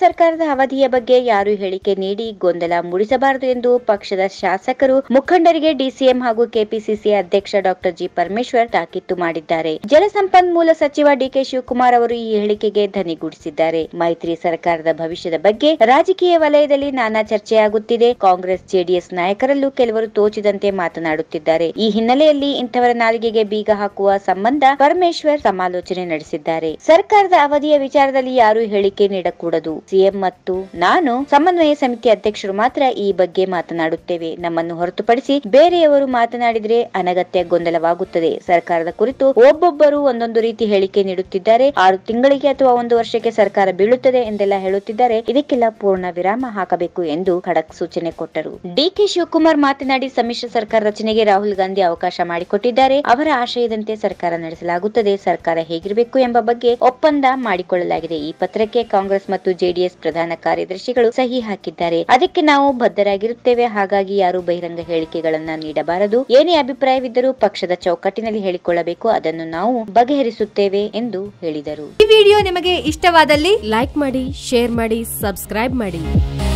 ಸರ್ಕಾರದ ಅವಧಿಯ ಬಗ್ಗೆ ಯಾರು ಹೇಳಿಕೆ ನೀಡಿ ಗೊಂದಲ ಮೂಡಿಸಬಾರದು ಎಂದು ಪಕ್ಷದ ಶಾಸಕರು ಮುಖಂಡರಿಗೆ ಡಿಸಿಎಂ ಹಾಗೂ ಕೆಪಿಸಿಸಿ ಅಧ್ಯಕ್ಷ ಡಾಕ್ಟರ್ ಜಿ ಪರಮೇಶ್ವರ್ ತಾಕೀತು ಮಾಡಿದ್ದಾರೆ ಜಲಸಂಪನ್ಮೂಲ ಸಚಿವ ಡಿಕೆ ಶಿವಕುಮಾರ್ ಅವರು ಈ ಹೇಳಿಕೆಗೆ ಧನಿಗೂಡಿಸಿದ್ದಾರೆ ಮೈತ್ರಿ ಸರ್ಕಾರದ ಭವಿಷ್ಯದ ಬಗ್ಗೆ ರಾಜಕೀಯ ವಲಯದಲ್ಲಿ ನಾನಾ ಚರ್ಚೆಯಾಗುತ್ತಿದೆ ಕಾಂಗ್ರೆಸ್ ಜೆಡಿಎಸ್ ನಾಯಕರಲ್ಲೂ ಕೆಲವರು ತೋಚಿದಂತೆ ಮಾತನಾಡುತ್ತಿದ್ದಾರೆ ಈ ಹಿನ್ನೆಲೆಯಲ್ಲಿ ಇಂಥವರ ನಾಲಿಗೆಗೆ ಬೀಗ ಹಾಕುವ ಸಂಬಂಧ ಪರಮೇಶ್ವರ್ ಸಮಾಲೋಚನೆ ನಡೆಸಿದ್ದಾರೆ ಸರ್ಕಾರದ ಅವಧಿಯ ವಿಚಾರದಲ್ಲಿ ಯಾರೂ ಹೇಳಿಕೆ ನೀಡಕೂಡದು ಸಿಎಂ ಮತ್ತು ನಾನು ಸಮನ್ವಯ ಸಮಿತಿ ಅಧ್ಯಕ್ಷರು ಮಾತ್ರ ಈ ಬಗ್ಗೆ ಮಾತನಾಡುತ್ತೇವೆ ನಮ್ಮನ್ನು ಹೊರತುಪಡಿಸಿ ಬೇರೆಯವರು ಮಾತನಾಡಿದರೆ ಅನಗತ್ಯ ಗೊಂದಲವಾಗುತ್ತದೆ ಸರ್ಕಾರದ ಕುರಿತು ಒಬ್ಬೊಬ್ಬರು ಒಂದೊಂದು ರೀತಿ ಹೇಳಿಕೆ ನೀಡುತ್ತಿದ್ದಾರೆ ಆರು ತಿಂಗಳಿಗೆ ಅಥವಾ ಒಂದು ವರ್ಷಕ್ಕೆ ಸರ್ಕಾರ ಬೀಳುತ್ತದೆ ಎಂದೆಲ್ಲ ಹೇಳುತ್ತಿದ್ದಾರೆ ಇದಕ್ಕೆಲ್ಲ ಪೂರ್ಣ ವಿರಾಮ ಹಾಕಬೇಕು ಎಂದು ಖಡಕ್ ಸೂಚನೆ ಕೊಟ್ಟರು ಡಿಕೆ ಶಿವಕುಮಾರ್ ಮಾತನಾಡಿ ಸಮ್ಮಿಶ್ರ ಸರ್ಕಾರ ರಚನೆಗೆ ರಾಹುಲ್ ಗಾಂಧಿ ಅವಕಾಶ ಮಾಡಿಕೊಟ್ಟಿದ್ದಾರೆ ಅವರ ಆಶಯದಂತೆ ಸರ್ಕಾರ ನಡೆಸಲಾಗುತ್ತದೆ ಸರ್ಕಾರ ಹೇಗಿರಬೇಕು ಎಂಬ ಬಗ್ಗೆ ಒಪ್ಪಂದ ಮಾಡಿಕೊಳ್ಳಲಾಗಿದೆ ಈ ಪತ್ರಕ್ಕೆ ಕಾಂಗ್ರೆಸ್ ಮತ್ತು ಜೆ ಜೆಡಿಎಸ್ ಪ್ರಧಾನ ಕಾರ್ಯದರ್ಶಿಗಳು ಸಹಿ ಹಾಕಿದ್ದಾರೆ ಅದಕ್ಕೆ ನಾವು ಬದ್ಧರಾಗಿರುತ್ತೇವೆ ಹಾಗಾಗಿ ಯಾರು ಬಹಿರಂಗ ಹೇಳಿಕೆಗಳನ್ನ ನೀಡಬಾರದು ಏನೇ ಅಭಿಪ್ರಾಯವಿದ್ದರೂ ಪಕ್ಷದ ಚೌಕಟ್ಟಿನಲ್ಲಿ ಹೇಳಿಕೊಳ್ಳಬೇಕು ಅದನ್ನು ನಾವು ಬಗೆಹರಿಸುತ್ತೇವೆ ಎಂದು ಹೇಳಿದರು ಈ ವಿಡಿಯೋ ನಿಮಗೆ ಇಷ್ಟವಾದಲ್ಲಿ ಲೈಕ್ ಮಾಡಿ ಶೇರ್ ಮಾಡಿ ಸಬ್ಸ್ಕ್ರೈಬ್ ಮಾಡಿ